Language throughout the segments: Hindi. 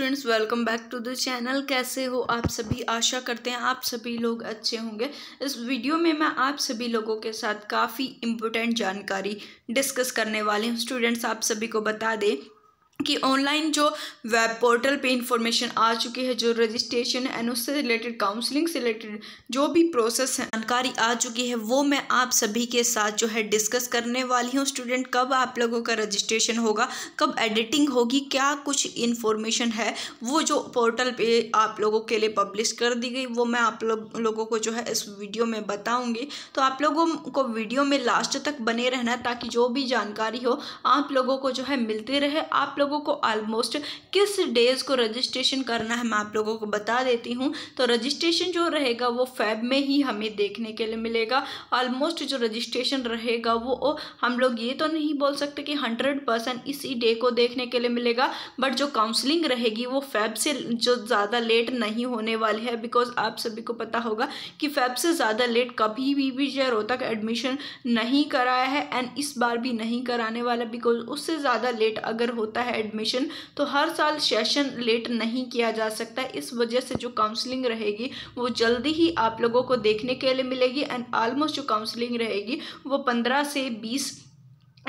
students welcome back to the channel कैसे हो आप सभी आशा करते हैं आप सभी लोग अच्छे होंगे इस वीडियो में मैं आप सभी लोगों के साथ काफ़ी इम्पोर्टेंट जानकारी डिस्कस करने वाली हूँ स्टूडेंट्स आप सभी को बता दें कि ऑनलाइन जो वेब पोर्टल पे इंफॉर्मेशन आ चुकी है जो रजिस्ट्रेशन है एंड उससे रिलेटेड काउंसलिंग से रिलेटेड जो भी प्रोसेस है जानकारी आ चुकी है वो मैं आप सभी के साथ जो है डिस्कस करने वाली हूँ स्टूडेंट कब आप लोगों का रजिस्ट्रेशन होगा कब एडिटिंग होगी क्या कुछ इन्फॉर्मेशन है वो जो पोर्टल पर आप लोगों के लिए पब्लिश कर दी गई वो मैं आप लोगों को जो है इस वीडियो में बताऊँगी तो आप लोगों को वीडियो में लास्ट तक बने रहना ताकि जो भी जानकारी हो आप लोगों को जो है मिलती रहे आप लोग लोगों को ऑलमोस्ट किस डेज़ को रजिस्ट्रेशन करना है मैं आप लोगों को बता देती हूँ तो रजिस्ट्रेशन जो रहेगा वो फैब में ही हमें देखने के लिए मिलेगा ऑलमोस्ट जो रजिस्ट्रेशन रहेगा वो हम लोग ये तो नहीं बोल सकते कि हंड्रेड परसेंट इसी डे को देखने के लिए मिलेगा बट जो काउंसलिंग रहेगी वो फैब से जो ज़्यादा लेट नहीं होने वाली है बिकॉज आप सभी को पता होगा कि फैब से ज़्यादा लेट कभी भी भी जयरो तक एडमिशन नहीं कराया है एंड इस बार भी नहीं कराने वाला बिकॉज उससे ज़्यादा लेट अगर होता है एडमिशन तो हर साल सेशन लेट नहीं किया जा सकता इस वजह से जो काउंसलिंग रहेगी वो जल्दी ही आप लोगों को देखने के लिए मिलेगी एंड ऑलमोस्ट जो काउंसलिंग रहेगी वो पंद्रह से बीस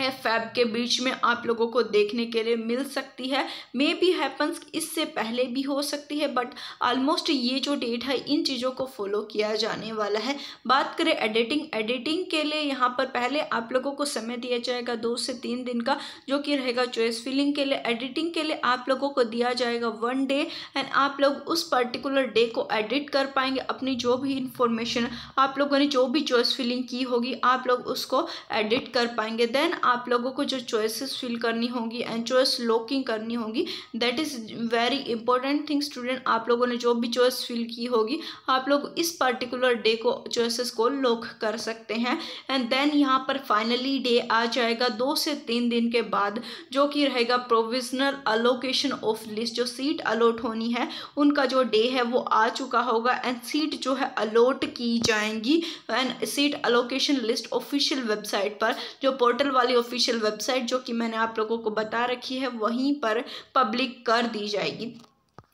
फैब के बीच में आप लोगों को देखने के लिए मिल सकती है मे बी हैपन्स इससे पहले भी हो सकती है बट ऑलमोस्ट ये जो डेट है इन चीज़ों को फॉलो किया जाने वाला है बात करें एडिटिंग एडिटिंग के लिए यहाँ पर पहले आप लोगों को समय दिया जाएगा दो से तीन दिन का जो कि रहेगा चॉइस फिलिंग के लिए एडिटिंग के लिए आप लोगों को दिया जाएगा वन डे एंड आप लोग उस पर्टिकुलर डे को एडिट कर पाएंगे अपनी जो भी इंफॉर्मेशन आप लोगों ने जो भी चॉइस फिलिंग की होगी आप लोग उसको एडिट कर पाएंगे देन आप लोगों को जो चॉइसेस फिल करनी होगी एंड चॉइस लॉकिंग करनी होगी that is very important thing student आप लोगों ने जो भी चॉइस फिल की होगी आप लोग इस पर्टिकुलर डे को चॉइसेस को लॉक कर सकते हैं एंड देन यहाँ पर फाइनली डे आ जाएगा दो से तीन दिन के बाद जो कि रहेगा प्रोविजनल अलोकेशन ऑफ लिस्ट जो सीट अलॉट होनी है उनका जो डे है वो आ चुका होगा एंड सीट जो है अलॉट की जाएंगी and seat allocation list official website पर जो पोर्टल वाली वाली ऑफिशियल वेबसाइट जो कि मैंने आप लोगों को बता रखी है वहीं पर पब्लिक कर दी जाएगी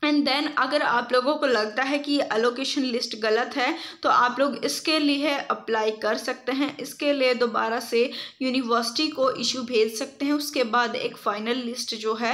एंड देन अगर आप लोगों को लगता है कि अलोकेशन लिस्ट गलत है तो आप लोग इसके लिए अप्लाई कर सकते हैं इसके लिए दोबारा से यूनिवर्सिटी को इशू भेज सकते हैं उसके बाद एक फ़ाइनल लिस्ट जो है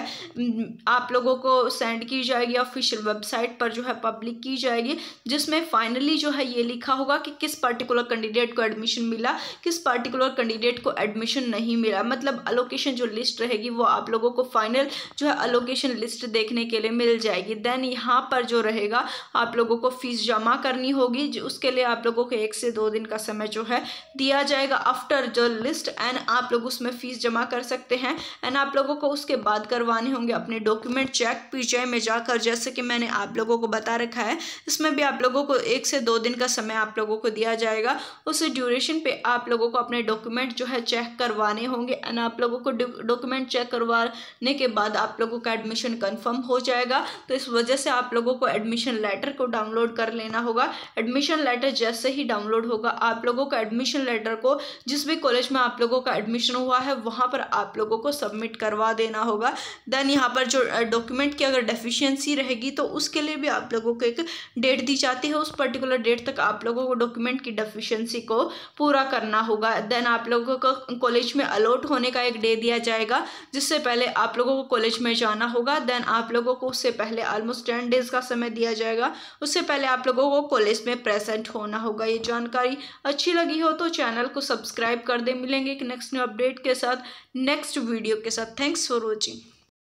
आप लोगों को सेंड की जाएगी ऑफिशियल वेबसाइट पर जो है पब्लिक की जाएगी जिसमें फाइनली जो है ये लिखा होगा कि किस पर्टिकुलर कैंडिडेट को एडमिशन मिला किस पर्टिकुलर कैंडिडेट को एडमिशन नहीं मिला मतलब अलोकेशन जो लिस्ट रहेगी वो आप लोगों को फाइनल जो है अलोकेशन लिस्ट देखने के लिए मिल जाएगी जाएगी देन यहाँ पर जो रहेगा आप लोगों को फ़ीस जमा करनी होगी उसके लिए आप लोगों को एक से दो दिन का समय जो है दिया जाएगा आफ्टर जो लिस्ट एंड आप लोग उसमें फ़ीस जमा कर सकते हैं एंड आप लोगों को उसके बाद करवाने होंगे अपने डॉक्यूमेंट चेक पीजीआई में जाकर जैसे कि मैंने आप लोगों को बता रखा है इसमें भी आप लोगों को एक से दो दिन का समय आप लोगों को दिया जाएगा उस ड्यूरेशन पे आप लोगों को अपने डॉक्यूमेंट जो है चेक करवाने होंगे एंड आप लोगों को डॉक्यूमेंट चेक करवाने के बाद आप लोगों का एडमिशन कन्फर्म हो जाएगा तो इस वजह से आप लोगों को एडमिशन लेटर को डाउनलोड कर लेना होगा एडमिशन लेटर जैसे ही डाउनलोड होगा आप लोगों का एडमिशन लेटर को जिस भी कॉलेज में आप लोगों का एडमिशन हुआ है वहाँ पर आप लोगों को सबमिट करवा देना होगा देन यहाँ पर जो डॉक्यूमेंट की अगर डेफिशिएंसी रहेगी तो उसके लिए भी आप लोगों को एक डेट दी जाती है उस पर्टिकुलर डेट तक आप लोगों को डॉक्यूमेंट की डेफिशियंसी को पूरा करना होगा देन आप लोगों को कॉलेज में अलॉट होने का एक डे दिया जाएगा जिससे पहले आप लोगों को कॉलेज में जाना होगा देन आप लोगों को उससे पहले ऑलमोस्ट टेन डेज का समय दिया जाएगा उससे पहले आप लोगों को कॉलेज में प्रेजेंट होना होगा ये जानकारी अच्छी लगी हो तो चैनल को सब्सक्राइब कर दे मिलेंगे एक नेक्स्ट न्यू अपडेट के साथ नेक्स्ट वीडियो के साथ थैंक्स फॉर वॉचिंग